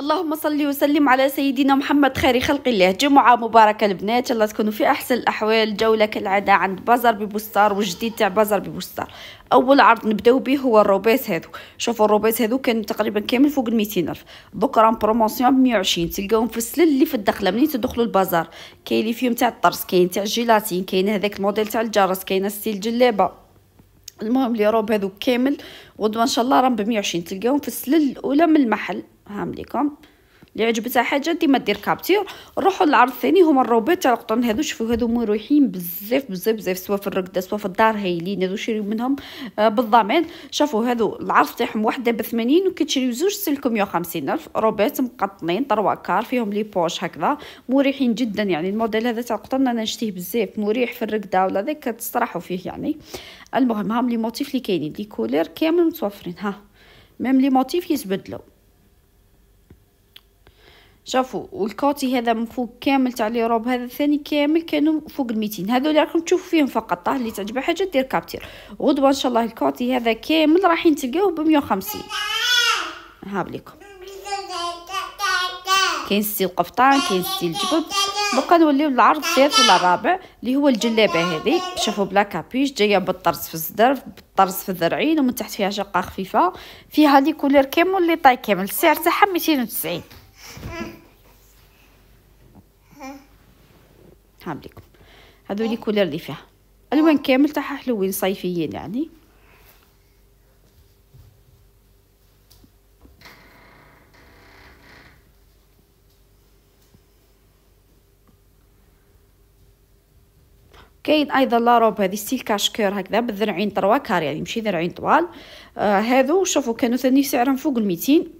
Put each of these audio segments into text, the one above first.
اللهم صل وسلم على سيدنا محمد خير خلق الله جمعة مباركة البنات الله تكونوا في أحسن الأحوال جولة كالعادة عند بازار ببستار وجديد تاع بازار ببستار أول عرض نبداو به هو الروبيس هذو شوفوا الروبيس هذو كان تقريبا كامل فوق الميتين ألف دوك بروموسيون بمية وعشرين تلقاهم في السلل اللي في الدخلة منين تدخلوا البازار كاين اللي فيهم تاع الطرس كاين تاع الجيلاتين كاين هذاك الموديل تاع الجرس كاين ستيل جلابة المهم لي روب هذو كامل غدوه ان شاء الله راهم بمية وعشرين تلقاهم في السلل الاولى من المحل هام ليكم اللي عجبتها حاجه ديما دير كابتير نروحوا للعرض الثاني هما الروبات تاع القطن هذو شوفوا هذو مروحين بزاف بزاف بزاف سوا في الرقده سوا في الدار هايلين هذو شريو منهم آه بالضمان شافوا هذو العرض تاعهم وحده ب 80 وكتشريو زوج سلكم 150 الف روبات مقطنين طروا كار فيهم لي بوش هكذا مريحين جدا يعني الموديل هذا تاع القطن انا نشتيه بزاف مريح في الرقده ولا ذاك كتستراحوا فيه يعني المهم هام لي موتيف لي كاينين لي كولير كامل متوفرين ها ميم لي موتيف يتبدلوا شافوا والكوتي هذا من فوق كامل تاع لي روب هذا الثاني كامل كانوا فوق الميتين هذو اللي راكم تشوفوا فيهم فقط طاه اللي تعجبها حاجه دير كابتير غدوه ان شاء الله الكوتي هذا كامل رايحين تلقاوه ب 150 ها بليكم كاين ستيل قفطان كاين ستيل جبب بقى نوليو للعرض الثالث ولا الرابع اللي هو الجلابه هذه شوفوا بلا كابيش جايه بالطرز في الصدر بالطرز في الذرعين ومن تحت فيها شقه خفيفه فيها لي كولير كامل لي طاي كامل السعر تاعها 290 ها ليكم هذو لي كولر لي فيها الوان كامل تاعها حلوين صيفيين يعني كاين ايضا لا روب هذه ستيل كاشكور هكذا بالذرعين طروا كار يعني ماشي ذرعين طوال آه هذو شوفوا كانوا ثاني سعرهم فوق الميتين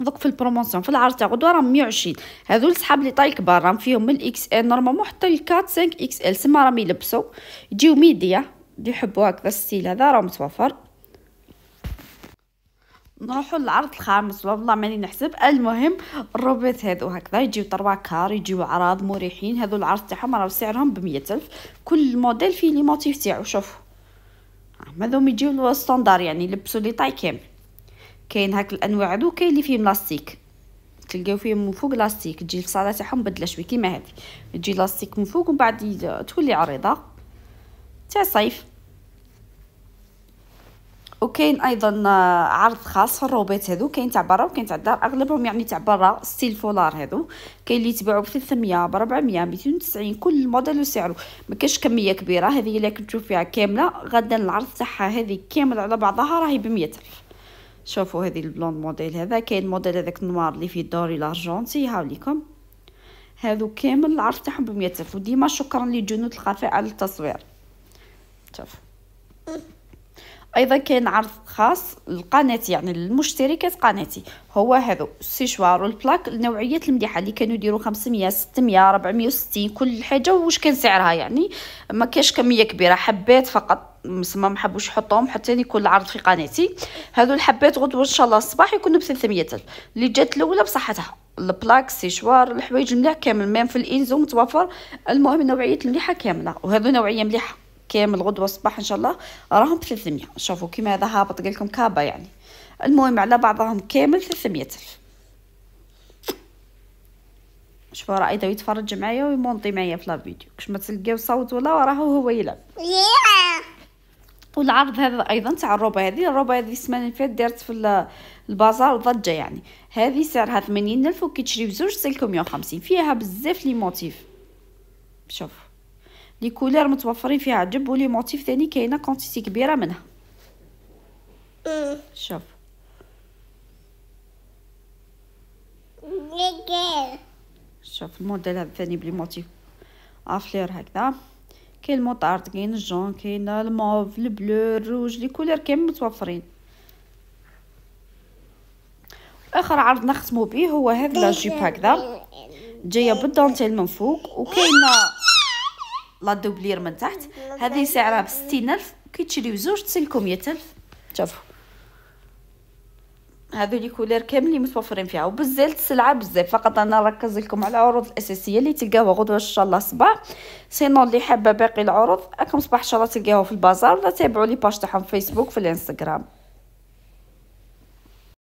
دوك في البروموسيون في العرض تاع غدوه راهم 120 هذو الصحاب لي طاي كبار راهم فيهم من الاكس ال نورمالمون حتى ل 4 5 اكس ال سما راهم يلبسوا يجيو ميديا اللي يحبوا هكذا الستيل هذا راه متوفر نروحوا للعرض الخامس والله ماني نحسب المهم الروبيت هذو هكذا يجيو طروا كار يجيو اعراض مريحين هذو العرض تاعهم راه سعرهم ب الف كل موديل فيه لي موتيف تاعو شوف هذو يجيو الستاندار يعني يلبسوا لي طاي كامل كاين هاك الانواع هادو كاين اللي فيهم بلاستيك تلقاو فيهم من فوق لاستيك تجي الفصاله تاعهم بدله شويه كيما هذه تجي لاستيك من فوق ومن بعد تولي عريضه تاع صيف وكاين ايضا آه، عرض خاص في الروبيت هذو كاين تاع برا وكاين تاع الدار اغلبهم يعني تاع برا ستيل فولار هذو كاين اللي يتباعوا ب 300 ب 400 290 كل موديل وسعره ما كاش كميه كبيره هذه الا كنتو فيها كامله غدا العرض تاعها هذه كامل على بعضها راهي ب 100000 شوفوا هذه البلوند موديل هذا كاين موديل هذاك النوار اللي فيه الدوري لارجونتي هاو ليكم هادو كامل العرض تاعهم ب 100000 وديما شكرا لجنود الخفاء على التصوير شوفوا ايضا كاين عرض خاص لقناتي يعني للمشتركات قناتي هو هذا السيشوار والبلاك النوعيات المليحه اللي كانوا يديروا 500 600 460 كل حاجه واش كان سعرها يعني ما كاش كميه كبيره حبات فقط ما حبوش يحطوهم حتى يكون العرض في قناتي هذو الحبات غدوه ان شاء الله الصباح يكونوا ب الف اللي جات الاولى بصحتها البلاك سيشوار الحوايج المليح كامل مام في الانزو متوفر المهم نوعيه المليحه كامله وهذو نوعيه مليحه كامل غدوه الصباح ان شاء الله راهم 300 شوفوا كيما هذا هابط قال لكم كابا يعني المهم على بعضهم كامل 300 الف شوفوا راه اذا يتفرج معايا ويمونطي معايا في الفيديو كاش كش ما تلقاو صوت ولا راهو هو يلعب والعرض هذا ايضا تاع الروبه هذه الروبه هذه السمانه اللي فاتت دارت في البازار ضجه يعني هذه سعرها الف وكي تشري بزوج سلكم 150 فيها بزاف لي موتيف شوف لي كولير متوفرين فيها عجب ولي موتيف ثاني كاينه كونتيتي كبيره منها شوف شوف الموديل هذا ثاني بلي موتيف افلير آه، هكذا كاين الموطارد كاين الجون كاين الموف البلو الروج لي كولير كامل متوفرين اخر عرض نختمو به هو هذا لا جيب هكذا جايه بالدونتيل من فوق وكاينه لا دوبلير من تحت هذه سعرها بستين ألف كيتشريو زوج تسلكو مية ألف شوفوا هذو لي كولير كاملين متوفرين فيها وبزاف السلعه بزاف فقط انا ركز لكم على العروض الاساسيه اللي تلقاوها غدوه ان شاء الله صباح سينو اللي حابه باقي العروض راكم صباح ان شاء الله تلقاوها في البازار ولا تابعوا لي باج تاعهم في فيسبوك في الانستغرام